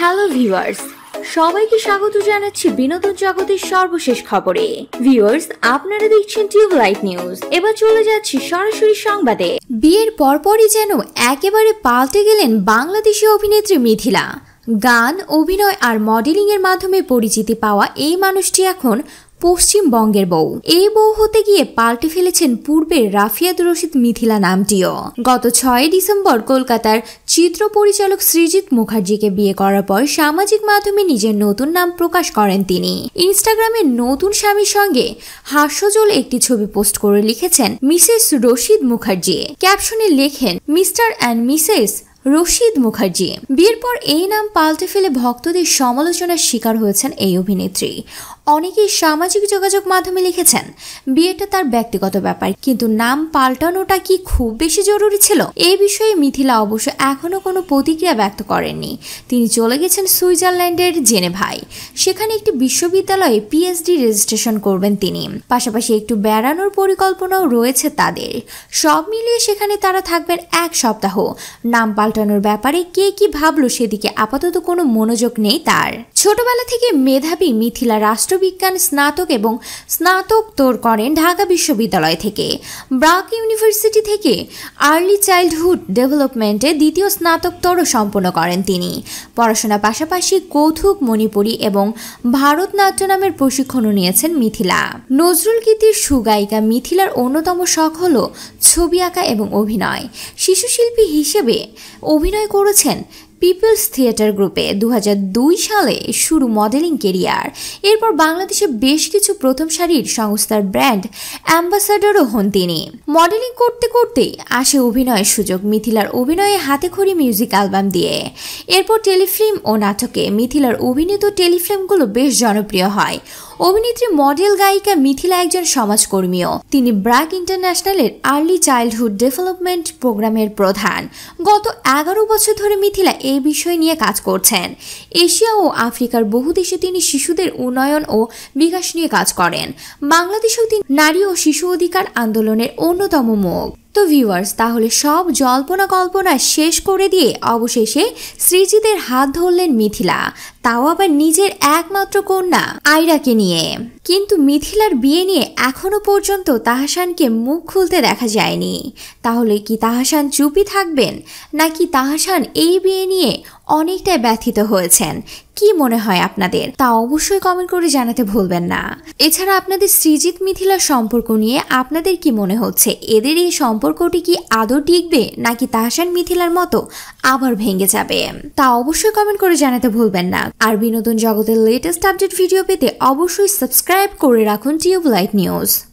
hello viewers সবাইকে স্বাগত জানাচ্ছি বিনোদন জগতের সর্বশেষ খবরে ভিউয়ার্স আপনারা দেখছেন টিউবলাইট নিউজ এবার চলে যাচ্ছি সরাসরি সংবাদে বিয়ের পরপরই যেন একেবারে পাল্টে গেলেন বাংলাদেশি অভিনেত্রী মিথিলা গান অভিনয় আর মডেলিংয়ের মাধ্যমে পরিচিতি পাওয়া এই মানুষটি এখন পশ্চিমবঙ্গের বউ এই বউ হতে গিয়ে পাল্টে ফেলেছেন পূর্বের রাফিয়াত রশিদ মিথিলা নামটিও গত ছয় ডিসেম্বর কলকাতার চিত্র পরিচালক সৃজিৎ মুখার্জিকে বিয়ে করার পর সামাজিক মাধ্যমে নিজের নতুন নাম প্রকাশ করেন তিনি ইনস্টাগ্রামে নতুন স্বামীর সঙ্গে হাস্যজল একটি ছবি পোস্ট করে লিখেছেন মিসেস রশিদ মুখার্জি ক্যাপশনে লেখেন mister and missus Rashid Mukherjee বিয়ের পর এই নাম পাল্টে ফেলে ভক্তদের সমালোচনার শিকার হয়েছেন এই অভিনেত্রী অনেকেই সামাজিক যোগাযোগ মাধ্যমে লিখেছেন বিয়েটা তার ব্যক্তিগত ব্যাপার কিন্তু নাম পাল্টানোটা কি খুব বেশি জরুরি ছিল এই বিষয়ে মিথিলা অবশ্য এখনও কোনো প্রতিক্রিয়া ব্যক্ত করেননি তিনি চলে গেছেন সুইজারল্যান্ডের জেনেভায় সেখানে একটি বিশ্ববিদ্যালয়ে পিএইচডি রেজিস্ট্রেশন করবেন তিনি পাশাপাশি একটু বেড়ানোর পরিকল্পনাও রয়েছে তাদের সব মিলিয়ে সেখানে তারা থাকবেন এক সপ্তাহ নাম পাল পাল্টানোর ব্যাপারে কে কি ভাবলো সেদিকে আপাতত কোনো মনোযোগ নেই তার ছোটবেলা থেকে মেধাবী মিথিলা রাষ্ট্রবিজ্ঞান স্নাতক এবং স্নাতকোত্তর করেন ঢাকা বিশ্ববিদ্যালয় থেকে ব্রাক ইউনিভার্সিটি থেকে আর্লি চাইল্ডহুড ডেভেলপমেন্টে দ্বিতীয় স্নাতকোত্তরও সম্পন্ন করেন তিনি পড়াশোনার পাশাপাশি কৌথুক মণিপুরী এবং ভারতনাট্য নামের প্রশিক্ষণও নিয়েছেন মিথিলা নজরুল গীতির সুগায়িকা মিথিলার অন্যতম শখ হল ছবি আঁকা এবং অভিনয় শিশু শিল্পী হিসেবে অভিনয় করেছেন পিপলস থিয়েটার গ্রুপে দু সালে শুরু মডেলিং কেরিয়ার এরপর বাংলাদেশে বেশ কিছু প্রথম সারির সংস্থার ব্র্যান্ড অ্যাম্বাসাডারও হন তিনি মডেলিং করতে করতে আসে অভিনয়ের সুযোগ মিথিলার অভিনয়ে হাতে খড়ি মিউজিক অ্যালবাম দিয়ে এরপর টেলিফিল্ম ও নাটকে মিথিলার অভিনীত টেলিফিল্মগুলো বেশ জনপ্রিয় হয় অভিনেত্রী মডেল গায়িকা মিথিলা একজন সমাজকর্মীও তিনি ব্র্যাক ইন্টারন্যাশনালের আর্লি চাইল্ডহুড ডেভেলপমেন্ট প্রোগ্রামের প্রধান গত এগারো বছর ধরে মিথিলা এই বিষয় নিয়ে কাজ করছেন এশিয়া ও আফ্রিকার বহু দেশে তিনি শিশুদের উন্নয়ন ও বিকাশ নিয়ে কাজ করেন বাংলাদেশেও তিনি নারী ও শিশু অধিকার আন্দোলনের অন্যতম মুখ তো ভিউয়ার্স তাহলে সব জল্পনা কল্পনা শেষ করে দিয়ে অবশেষে শ্রীজিতের হাত ধরলেন মিথিলা তাও আবার নিজের একমাত্র কন্যা আইরাকে নিয়ে কিন্তু মিথিলার বিয়ে নিয়ে এখনো পর্যন্ত তাহাসানকে মুখ খুলতে দেখা যায়নি তাহলে কি তাহাসান চুপি থাকবেন নাকি তাহাসান এই বিয়ে নিয়ে অনেকটাই ব্যথিত হয়েছেন কি মনে হয় আপনাদের তা অবশ্যই কমেন্ট করে জানাতে ভুলবেন না এছাড়া আপনাদের সৃজিত মিথিলার সম্পর্ক নিয়ে আপনাদের কি মনে হচ্ছে এদের এই সম্পর্কটি কি আদৌ টিকবে নাকি তাহসান মিথিলার মতো আবার ভেঙে যাবে তা অবশ্যই কমেন্ট করে জানাতে ভুলবেন না আর বিনোদন জগতের লেটেস্ট আপডেট ভিডিও পেতে অবশ্যই সাবস্ক্রাইব করে রাখুন টিউব লাইট নিউজ